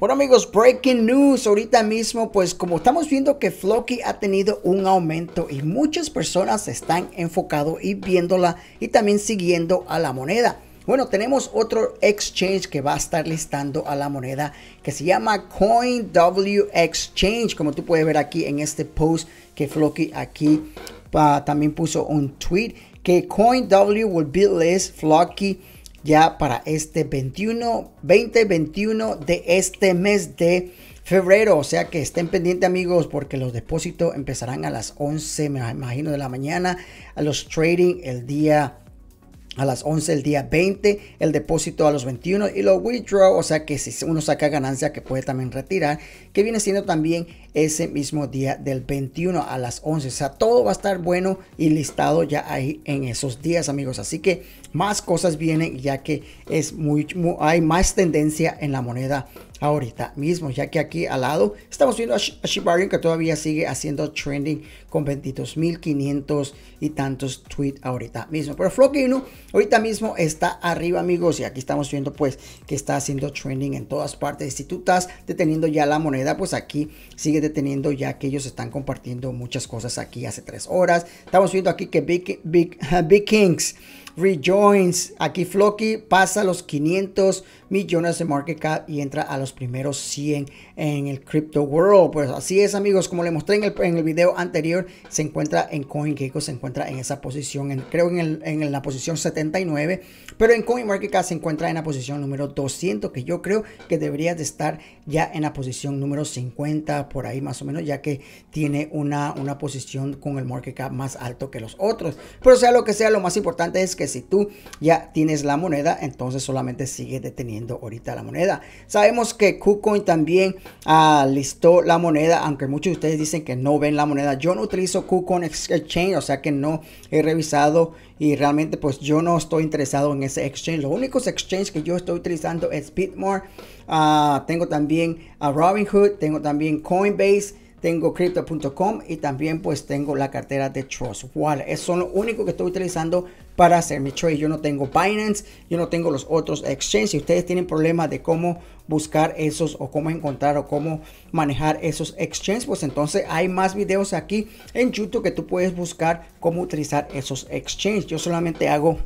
Bueno amigos, breaking news, ahorita mismo pues como estamos viendo que Floki ha tenido un aumento y muchas personas están enfocado y viéndola y también siguiendo a la moneda. Bueno, tenemos otro exchange que va a estar listando a la moneda que se llama CoinW Exchange, como tú puedes ver aquí en este post que Floki aquí ah, también puso un tweet que CoinW will be less Floki ya para este 21, 2021 de este mes de febrero. O sea que estén pendientes amigos porque los depósitos empezarán a las 11, me imagino, de la mañana. A los trading el día a las 11 el día 20, el depósito a los 21 y lo withdraw, o sea que si uno saca ganancia que puede también retirar, que viene siendo también ese mismo día del 21 a las 11. O sea, todo va a estar bueno y listado ya ahí en esos días, amigos. Así que más cosas vienen ya que es muy hay más tendencia en la moneda ahorita mismo, ya que aquí al lado estamos viendo a, Shibarium que todavía sigue haciendo trending con 22.500 y tantos tweets ahorita mismo. Pero Flokino ahorita mismo está arriba, amigos, y aquí estamos viendo pues que está haciendo trending en todas partes. Si tú estás deteniendo ya la moneda, pues aquí sigue deteniendo ya que ellos están compartiendo muchas cosas aquí hace tres horas. Estamos viendo aquí que Big, Kings rejoins. Aquí Floki pasa los 500 millones de market cap y entra a los primeros 100 en el crypto world. Pues así es, amigos, como le mostré en el, video anterior, se encuentra en CoinGecko, se encuentra en esa posición, creo en, en, la posición 79, pero en CoinMarketCap se encuentra en la posición número 200, que yo creo que debería de estar ya en la posición número 50, por ahí más o menos, ya que tiene una, una posición con el market cap más alto que los otros. Pero sea lo que sea, lo más importante es que si tú ya tienes la moneda, entonces solamente sigue deteniendo ahorita la moneda. Sabemos que KuCoin también ah, listó la moneda, aunque muchos de ustedes dicen que no ven la moneda. Yo no utilizo KuCoin Exchange, o sea que no he revisado y realmente pues yo no estoy interesado en ese exchange. Los únicos exchanges que yo estoy utilizando es Bitmore ah, tengo también a ah, robin hood tengo también Coinbase tengo crypto.com y también pues tengo la cartera de Trust Wallet. es son lo único que estoy utilizando para hacer mi trade. Yo no tengo Binance, yo no tengo los otros exchanges. Si ustedes tienen problemas de cómo buscar esos o cómo encontrar o cómo manejar esos exchanges, pues entonces hay más videos aquí en YouTube que tú puedes buscar cómo utilizar esos exchanges. Yo solamente hago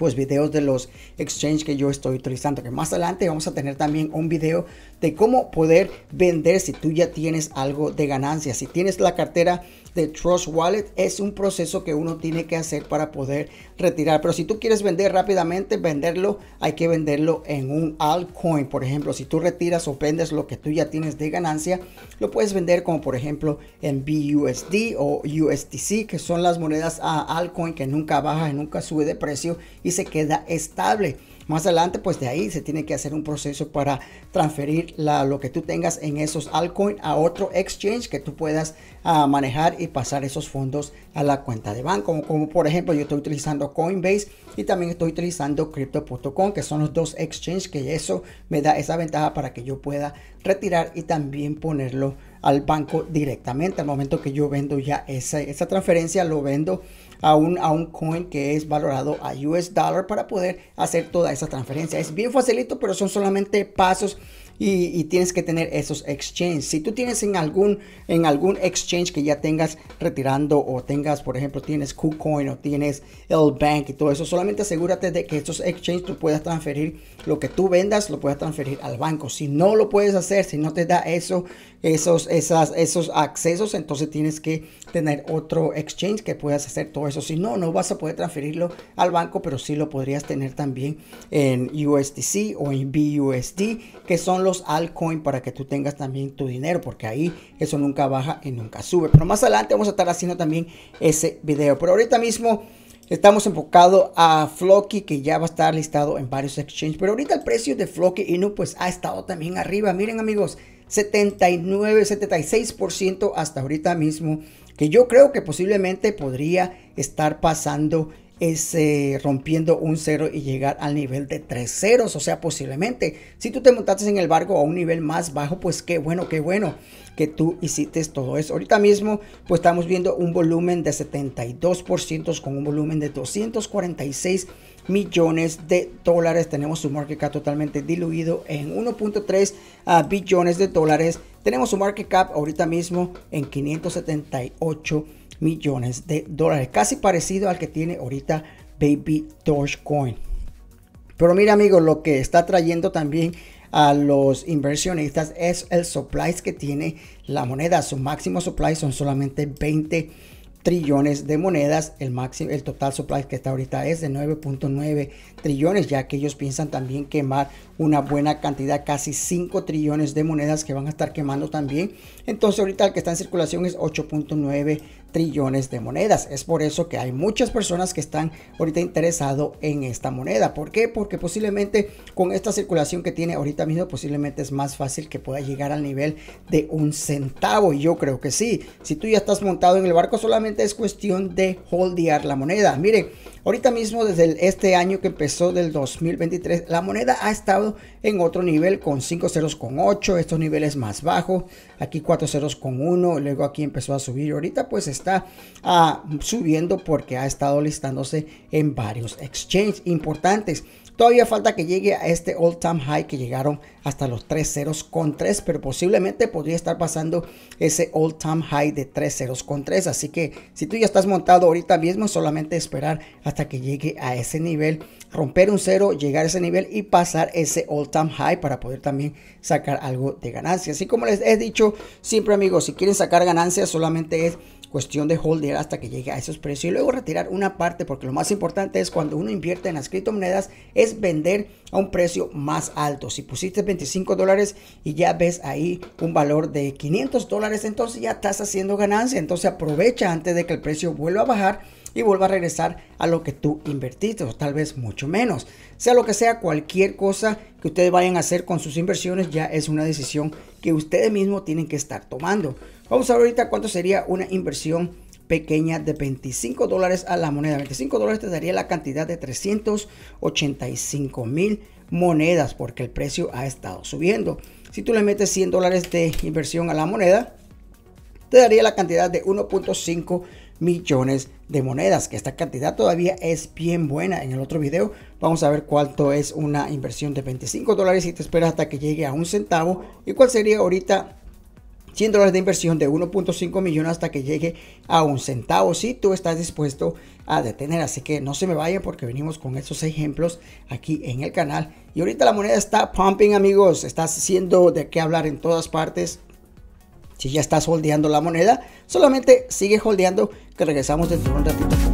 pues videos de los exchange que yo estoy utilizando. Que más adelante vamos a tener también un video de cómo poder vender si tú ya tienes algo de ganancia. Si tienes la cartera de Trust Wallet, es un proceso que uno tiene que hacer para poder retirar. Pero si tú quieres vender rápidamente, venderlo, hay que venderlo en un altcoin. Por ejemplo, si tú retiras o vendes lo que tú ya tienes de ganancia, lo puedes vender como por ejemplo en BUSD o USDC, que son las monedas a altcoin que nunca baja y nunca sube de precio. Y se queda estable. Más adelante, pues de ahí se tiene que hacer un proceso para transferir lo que tú tengas en esos altcoins a otro exchange que tú puedas ah, manejar y pasar esos fondos a la cuenta de banco. Como, como por ejemplo, yo estoy utilizando Coinbase y también estoy utilizando Crypto.com, que son los dos exchanges que eso me da esa ventaja para que yo pueda retirar y también ponerlo al banco directamente. Al momento que yo vendo ya esa, esa transferencia, lo vendo a un, a un coin que es valorado a US dollar para poder hacer toda esa transferencia. Es bien facilito, pero son solamente pasos y, tienes que tener esos exchanges. Si tú tienes en algún, en algún exchange que ya tengas retirando o tengas, por ejemplo, tienes KuCoin o tienes el Bank y todo eso, solamente asegúrate de que estos exchanges tú puedas transferir lo que tú vendas, lo puedas transferir al banco. Si no lo puedes hacer, si no te da eso, esos, esas, esos accesos, entonces tienes que tener otro exchange que puedas hacer todo eso. Si no, no vas a poder transferirlo al banco, pero sí lo podrías tener también en USDC o en BUSD, que son los Alcoin para que tú tengas también tu dinero, porque ahí eso nunca baja y nunca sube. Pero más adelante vamos a estar haciendo también ese video. Pero ahorita mismo estamos enfocados a Floki, que ya va a estar listado en varios exchanges. Pero ahorita el precio de Floki no pues ha estado también arriba. Miren amigos, 79, 76% hasta ahorita mismo, que yo creo que posiblemente podría estar pasando es eh, rompiendo un cero y llegar al nivel de tres ceros. O sea, posiblemente, si tú te montaste en el barco a un nivel más bajo, pues qué bueno, qué bueno que tú hiciste todo eso. Ahorita mismo, pues estamos viendo un volumen de 72% con un volumen de 246 millones de dólares. Tenemos su market cap totalmente diluido en 1.3 ah, billones de dólares. Tenemos su market cap ahorita mismo en 578 millones millones de dólares, casi parecido al que tiene ahorita Baby Dogecoin. Pero mira amigos, lo que está trayendo también a los inversionistas es el supply que tiene la moneda. Su máximo supply son solamente 20 trillones de monedas. El, máximo, el total supply que está ahorita es de 9.9 trillones, ya que ellos piensan también quemar una buena cantidad, casi 5 trillones de monedas que van a estar quemando también. Entonces ahorita el que está en circulación es 8.9 trillones de monedas. Es por eso que hay muchas personas que están ahorita interesado en esta moneda. ¿Por qué? Porque posiblemente con esta circulación que tiene ahorita mismo, posiblemente es más fácil que pueda llegar al nivel de un centavo. Y yo creo que sí. Si tú ya estás montado en el barco, solamente es cuestión de holdear la moneda. Miren, Ahorita mismo, desde este año que empezó del 2023, la moneda ha estado en otro nivel con 5 ceros con 8, estos niveles más bajos, aquí 4 ceros con 1, luego aquí empezó a subir, ahorita pues está ah, subiendo porque ha estado listándose en varios exchanges importantes. Todavía falta que llegue a este all time high que llegaron hasta los 3 ceros con 3, pero posiblemente podría estar pasando ese all time high de 3 ceros con 3. Así que si tú ya estás montado ahorita mismo, solamente esperar hasta que llegue a ese nivel, romper un cero, llegar a ese nivel y pasar ese all time high para poder también sacar algo de ganancia. Así como les he dicho siempre amigos, si quieren sacar ganancias solamente es cuestión de holder hasta que llegue a esos precios y luego retirar una parte porque lo más importante es cuando uno invierte en las criptomonedas es vender a un precio más alto. Si pusiste 25 dólares y ya ves ahí un valor de 500 dólares, entonces ya estás haciendo ganancia. Entonces aprovecha antes de que el precio vuelva a bajar y vuelva a regresar a lo que tú invertiste o tal vez mucho menos. Sea lo que sea, cualquier cosa que ustedes vayan a hacer con sus inversiones ya es una decisión que ustedes mismos tienen que estar tomando. Vamos a ver ahorita cuánto sería una inversión pequeña de 25 dólares a la moneda. 25 dólares te daría la cantidad de 385 mil monedas porque el precio ha estado subiendo. Si tú le metes 100 dólares de inversión a la moneda, te daría la cantidad de 1.5 millones de monedas, que esta cantidad todavía es bien buena. En el otro video vamos a ver cuánto es una inversión de 25 dólares y te esperas hasta que llegue a un centavo y cuál sería ahorita 100 dólares de inversión de 1.5 millones hasta que llegue a un centavo si tú estás dispuesto a detener. Así que no se me vayan porque venimos con esos ejemplos aquí en el canal. Y ahorita la moneda está pumping amigos, estás haciendo de qué hablar en todas partes. Si ya estás holdeando la moneda, solamente sigue holdeando que regresamos dentro de un ratito.